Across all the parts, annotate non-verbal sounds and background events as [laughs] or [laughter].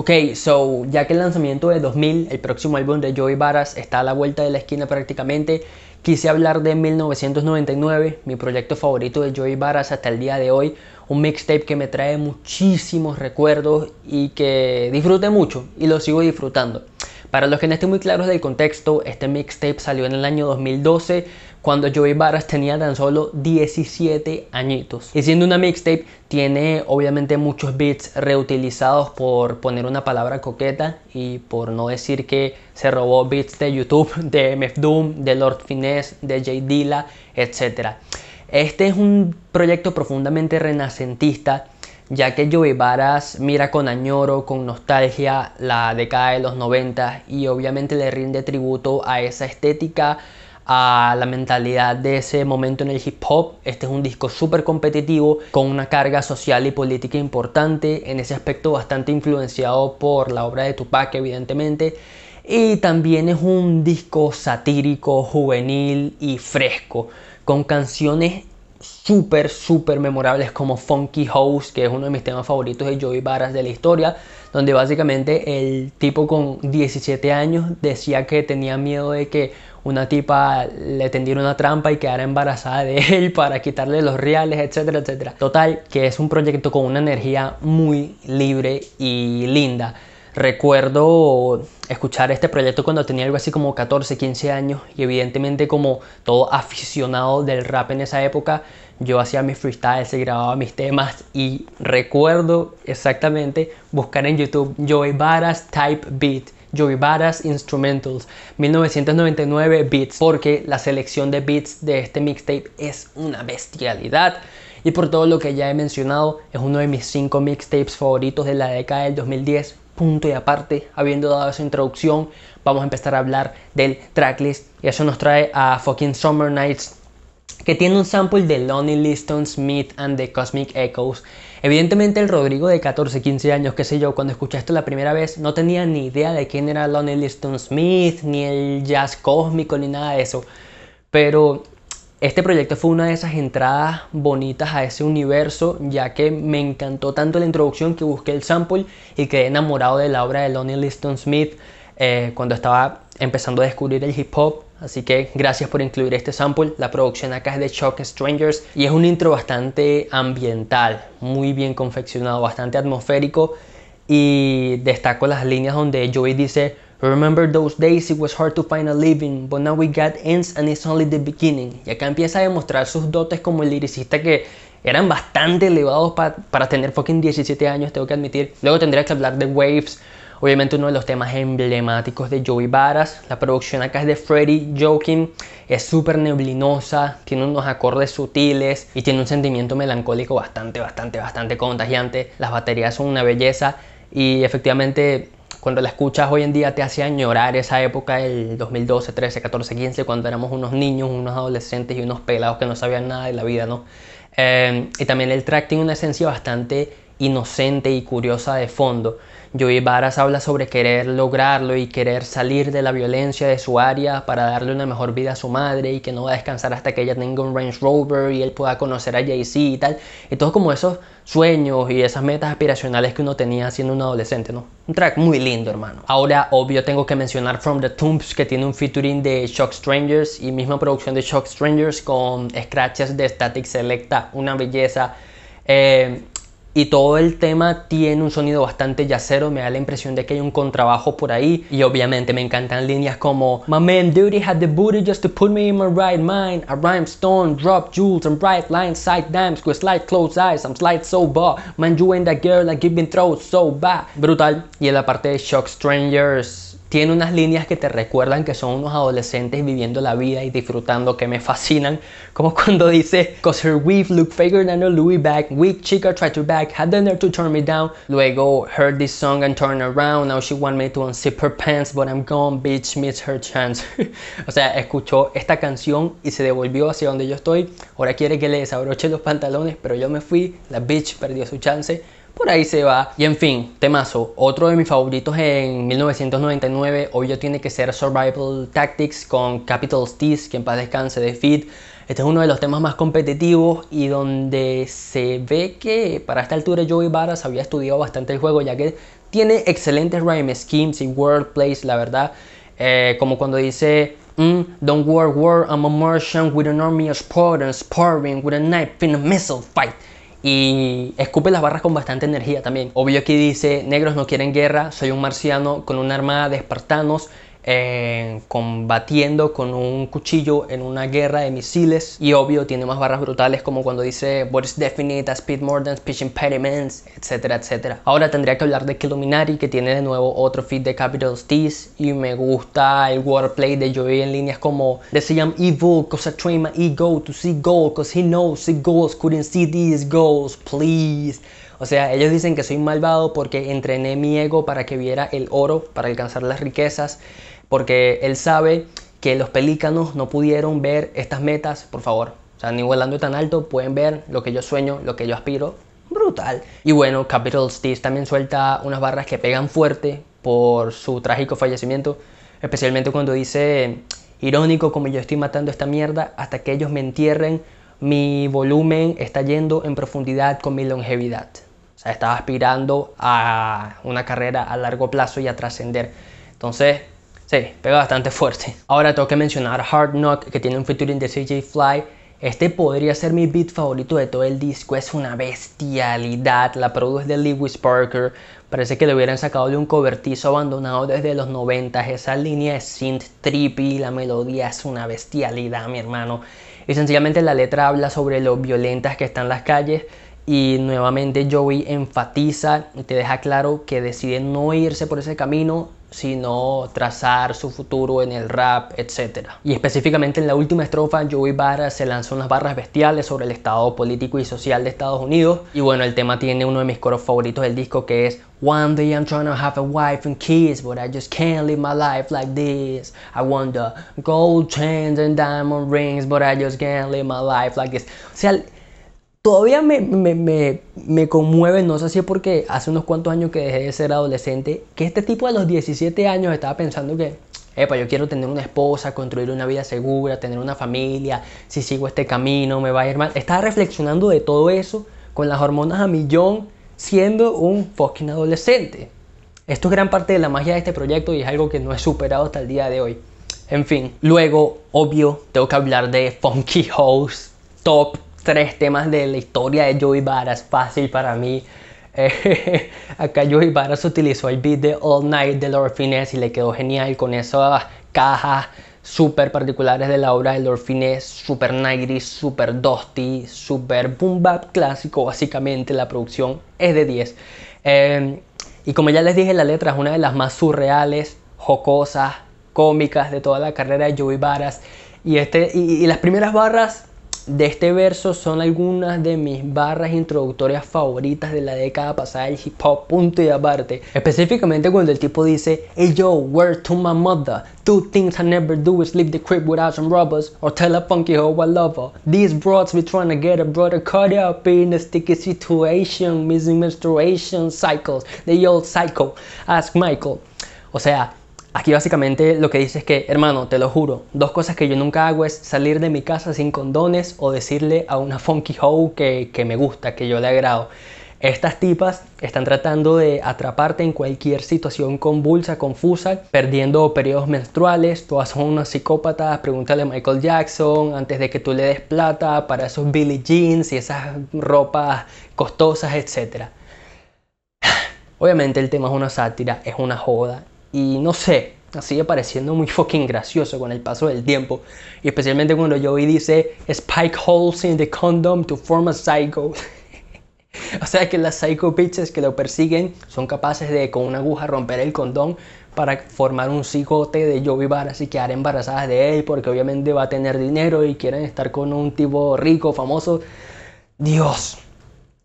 Ok, so ya que el lanzamiento de 2000, el próximo álbum de Joey Varas, está a la vuelta de la esquina prácticamente, quise hablar de 1999, mi proyecto favorito de Joey Varas hasta el día de hoy, un mixtape que me trae muchísimos recuerdos y que disfrute mucho y lo sigo disfrutando. Para los que no estén muy claros del contexto, este mixtape salió en el año 2012 cuando Joey Barras tenía tan solo 17 añitos. Y siendo una mixtape, tiene obviamente muchos beats reutilizados por poner una palabra coqueta y por no decir que se robó beats de YouTube, [laughs] de MF Doom, de Lord Finesse, de Jay Dilla, etc. Este es un proyecto profundamente renacentista ya que Joey Varas mira con añoro, con nostalgia la década de los 90 y obviamente le rinde tributo a esa estética a la mentalidad de ese momento en el hip hop. Este es un disco súper competitivo, con una carga social y política importante, en ese aspecto bastante influenciado por la obra de Tupac, evidentemente. Y también es un disco satírico, juvenil y fresco, con canciones súper, súper memorables como Funky House, que es uno de mis temas favoritos de Joey Barras de la historia, donde básicamente el tipo con 17 años decía que tenía miedo de que una tipa le tendiera una trampa y quedara embarazada de él [laughs] para quitarle los reales, etcétera, etcétera. Total, que es un proyecto con una energía muy libre y linda. Recuerdo escuchar este proyecto cuando tenía algo así como 14, 15 años y evidentemente como todo aficionado del rap en esa época, yo hacía mis freestyles y grababa mis temas y recuerdo exactamente buscar en YouTube Joey Varas Type Beat Joey Baras Instrumentals 1999 Beats, porque la selección de beats de este mixtape es una bestialidad. Y por todo lo que ya he mencionado, es uno de mis 5 mixtapes favoritos de la década del 2010. Punto y aparte, habiendo dado esa introducción, vamos a empezar a hablar del tracklist. Y eso nos trae a Fucking Summer Nights, que tiene un sample de Lonnie Liston Smith and the Cosmic Echoes Evidentemente el Rodrigo de 14, 15 años, qué sé yo, cuando escuché esto la primera vez, no tenía ni idea de quién era Lonnie Liston Smith, ni el jazz cósmico, ni nada de eso. Pero este proyecto fue una de esas entradas bonitas a ese universo, ya que me encantó tanto la introducción que busqué el sample y quedé enamorado de la obra de Lonnie Liston Smith eh, cuando estaba empezando a descubrir el hip hop Así que gracias por incluir este sample. La producción acá es de Shock Strangers y es un intro bastante ambiental, muy bien confeccionado, bastante atmosférico. Y destaco las líneas donde Joey dice: Remember those days it was hard to find a living, but now we got ends and it's only the beginning. Y acá empieza a demostrar sus dotes como el lyricista que eran bastante elevados para tener fucking 17 años, tengo que admitir. Luego tendría que hablar de Waves, Obviamente uno de los temas emblemáticos de Joey Varas. La producción acá es de Freddy Joking. Es súper neblinosa, tiene unos acordes sutiles y tiene un sentimiento melancólico bastante, bastante, bastante contagiante. Las baterías son una belleza y efectivamente cuando la escuchas hoy en día te hace añorar esa época del 2012, 13, 14, 15, cuando éramos unos niños, unos adolescentes y unos pelados que no sabían nada de la vida, ¿no? Eh, y también el track tiene una esencia bastante inocente y curiosa de fondo. Joey Varas habla sobre querer lograrlo y querer salir de la violencia de su área para darle una mejor vida a su madre y que no va a descansar hasta que ella tenga un Range Rover y él pueda conocer a Jay-Z y tal. Y todos como esos sueños y esas metas aspiracionales que uno tenía siendo un adolescente, ¿no? Un track muy lindo, hermano. Ahora, obvio, tengo que mencionar From the Tombs, que tiene un featuring de Shock Strangers y misma producción de Shock Strangers con scratches de Static Selecta. Una belleza. Eh, y todo el tema tiene un sonido bastante yacero, me da la impresión de que hay un contrabajo por ahí y obviamente me encantan líneas como My man duty had the booty just to put me in my right mind, a stone drop jewels and bright lines, sight dimes, with slight closed eyes, I'm slight so bad, man you and that girl like giving throats so bad. Brutal. Y en la parte de Shock Strangers tiene unas líneas que te recuerdan que son unos adolescentes viviendo la vida y disfrutando que me fascinan, como cuando dice, Cause her weave look faker than a Louis bag, weak chica tried to back, had the nerve to turn me down, luego heard this song and turned around, now she want me to unzip her pants, but I'm gone, bitch, missed her chance. [laughs] o sea, escuchó esta canción y se devolvió hacia donde yo estoy, ahora quiere que le desabroche los pantalones, pero yo me fui, la bitch perdió su chance por ahí se va. Y en fin, temazo. Otro de mis favoritos en 1999, obvio tiene que ser Survival Tactics con Capital Steez, que en paz descanse de Este es uno de los temas más competitivos y donde se ve que para esta altura Joey Varas había estudiado bastante el juego, ya que tiene excelentes rhyme schemes y wordplays, la verdad. Eh, como cuando dice mm, don't worry, I'm a Martian with an army of Spartans sparring with a knife in a missile fight y escupe las barras con bastante energía también. Obvio aquí dice, negros no quieren guerra, soy un marciano con una armada de espartanos combatiendo con un cuchillo en una guerra de misiles y obvio tiene más barras brutales como cuando dice what is definite speed more than speech impediments etcétera etcétera ahora tendría que hablar de Killuminari, que tiene de nuevo otro feed de capital's y me gusta el wordplay de Joey en líneas como evil cause to see gold cause he knows goals couldn't see these goals please o sea, ellos dicen que soy malvado porque entrené mi ego para que viera el oro, para alcanzar las riquezas porque él sabe que los pelícanos no pudieron ver estas metas, por favor. O sea, ni volando tan alto pueden ver lo que yo sueño, lo que yo aspiro. Brutal. Y bueno, Capital Steve también suelta unas barras que pegan fuerte por su trágico fallecimiento, especialmente cuando dice, irónico como yo estoy matando esta mierda hasta que ellos me entierren, mi volumen está yendo en profundidad con mi longevidad. O sea, estaba aspirando a una carrera a largo plazo y a trascender. Entonces, Sí, pega bastante fuerte. Ahora tengo que mencionar Hard Knock, que tiene un featuring de CJ Fly. Este podría ser mi beat favorito de todo el disco, es una bestialidad. La produce de Lewis Parker, parece que lo hubieran sacado de un cobertizo abandonado desde los 90. Esa línea es synth trippy, la melodía es una bestialidad, mi hermano. Y sencillamente la letra habla sobre lo violentas que están las calles. Y nuevamente Joey enfatiza y te deja claro que decide no irse por ese camino sino trazar su futuro en el rap, etc. Y específicamente en la última estrofa, Joey Barra se lanzó unas barras bestiales sobre el estado político y social de Estados Unidos. Y bueno, el tema tiene uno de mis coros favoritos del disco que es One day I'm trying to have a wife and kids, but I just can't live my life like this. I want the gold chains and diamond rings, but I just can't live my life like this. O sea, todavía me, conmueve, no sé si es porque hace unos cuantos años que dejé de ser adolescente, que este tipo a los 17 años estaba pensando que, epa, yo quiero tener una esposa, construir una vida segura, tener una familia, si sigo este camino me va a ir mal. Estaba reflexionando de todo eso con las hormonas a millón, siendo un fucking adolescente. Esto es gran parte de la magia de este proyecto y es algo que no he superado hasta el día de hoy. En fin, luego, obvio, tengo que hablar de Funky House, top tres temas de la historia de Joey Varas, fácil para mí. Eh, [laughs] acá Joey Varas utilizó el beat de All Night de Lord Finesse y le quedó genial con esas cajas súper particulares de la obra de Lord Finesse, super nighty. super dusty, super boom bap clásico, básicamente la producción es de 10. Em, y como ya les dije, la letra es una de las más surreales, jocosas, cómicas de toda la carrera de Joey Varas. Y, este, y las primeras barras de este verso son algunas de mis barras introductorias favoritas de la década pasada del hip hop, punto y aparte. Específicamente cuando el tipo dice, Hey yo, word to my mother, two things I never do is leave the crib without some rubbers, or tell a funky hoe I love her. These broads be trying to get a brother caught up in a sticky situation, missing menstruation cycles, the old cycle, ask Michael. O sea, Aquí básicamente lo que dice es que, hermano, te lo juro, dos cosas que yo nunca hago es salir de mi casa sin condones o decirle a una funky hoe que, me gusta, que yo le agrado. Estas tipas están tratando de atraparte en cualquier situación convulsa, confusa, perdiendo periodos menstruales, todas son unas psicópatas, pregúntale a Michael Jackson antes de que tú le des plata para esos billy Jeans y esas ropas costosas, etc. [sighs] Obviamente el tema es una sátira, es una joda, y no sé, sigue pareciendo muy fucking gracioso con el paso del tiempo. Y especialmente cuando Joey dice Spike holes in the condom to form a psycho. [laughs] o sea que las psycho bitches que lo persiguen son capaces de con una aguja romper el condón para formar un cigote de Joey Así y quedar embarazadas de él porque obviamente va a tener dinero y quieren estar con un tipo rico, famoso. Dios,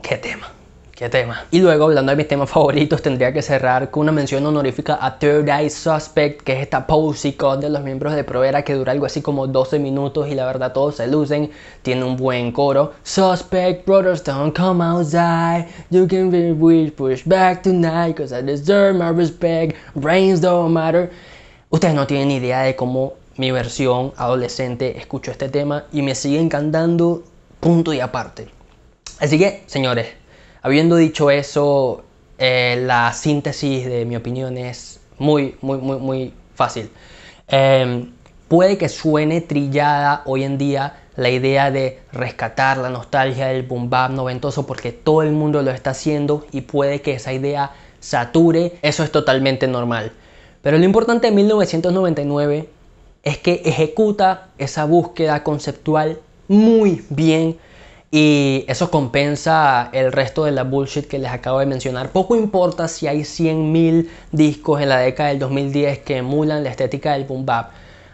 qué tema. Qué tema. Y luego, hablando de mis temas favoritos, tendría que cerrar con una mención honorífica a Third Eye Suspect, que es esta pose de los miembros de Provera que dura algo así como 12 minutos y la verdad todos se lucen. Tiene un buen coro. Suspect, brothers, don't come outside. You can be weird, push back tonight, cause I deserve my respect. Brains don't matter. Ustedes no tienen idea de cómo mi versión adolescente escuchó este tema y me sigue encantando, punto y aparte. Así que, señores, Habiendo dicho eso, eh, la síntesis de mi opinión es muy, muy, muy, muy fácil. Em, puede que suene trillada hoy en día la idea de rescatar la nostalgia del boom bap noventoso porque todo el mundo lo está haciendo y puede que esa idea sature, eso es totalmente normal. Pero lo importante de 1999 es que ejecuta esa búsqueda conceptual muy bien y eso compensa el resto de la bullshit que les acabo de mencionar. Poco importa si hay 100.000 discos en la década del 2010 que emulan la estética del boom bap.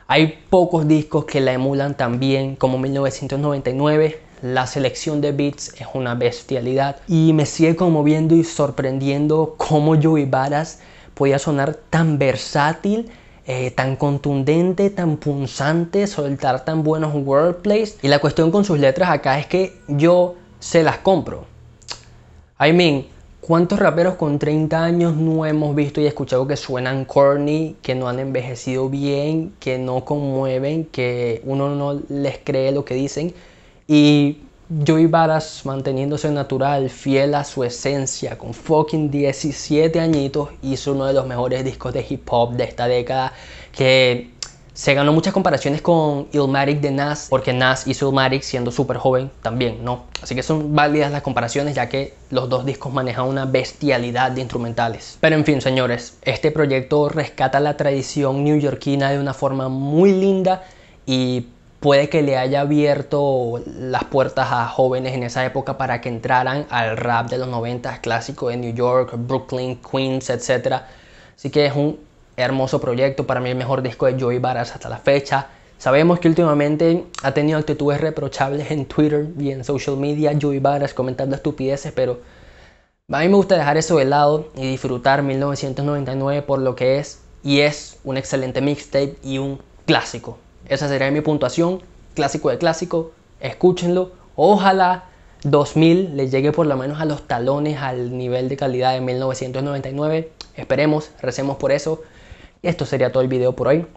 Hay pocos discos que la emulan también, como 1999. La selección de beats es una bestialidad y me sigue conmoviendo y sorprendiendo cómo Joey Varas podía sonar tan versátil eh, tan contundente, tan punzante, soltar tan buenos wordplays. Y la cuestión con sus letras acá es que yo se las compro. I mean, ¿Cuántos raperos con 30 años no hemos visto y escuchado que suenan corny, que no han envejecido bien, que no conmueven, que uno no les cree lo que dicen? Y Joey Baras manteniéndose natural, fiel a su esencia, con fucking 17 añitos, hizo uno de los mejores discos de hip hop de esta década, que se ganó muchas comparaciones con Illmatic de Nas, porque Nas hizo Illmatic siendo súper joven también, ¿no? Así que son válidas las comparaciones, ya que los dos discos manejan una bestialidad de instrumentales. Pero en fin, señores, este proyecto rescata la tradición newyorkina de una forma muy linda y puede que le haya abierto las puertas a jóvenes en esa época para que entraran al rap de los 90 clásico de New York, Brooklyn, Queens, etc. Así que es un hermoso proyecto, para mí el mejor disco de Joey Baras hasta la fecha. Sabemos que últimamente ha tenido actitudes reprochables en Twitter y en social media, Joey Baras comentando estupideces, pero a mí me gusta dejar eso de lado y disfrutar 1999 por lo que es, y es un excelente mixtape y un clásico. Esa sería mi puntuación, clásico de clásico, escúchenlo. Ojalá 2000 le llegue por lo menos a los talones al nivel de calidad de 1999. Esperemos, recemos por eso. Y esto sería todo el video por hoy.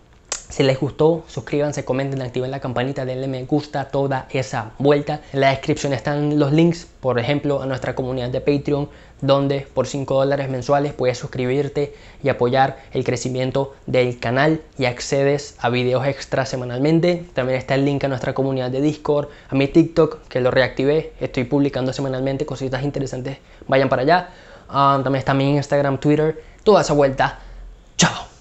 Si les gustó, suscríbanse, comenten, activen la campanita, denle me gusta, toda esa vuelta. En la descripción están los links, por ejemplo, a nuestra comunidad de Patreon, donde por 5 dólares mensuales puedes suscribirte y apoyar el crecimiento del canal y accedes a videos extra semanalmente. También está el link a nuestra comunidad de Discord, a mi TikTok que lo reactivé, estoy publicando semanalmente cositas interesantes, vayan para allá. Ah, también está mi Instagram, Twitter, toda esa vuelta. Chao.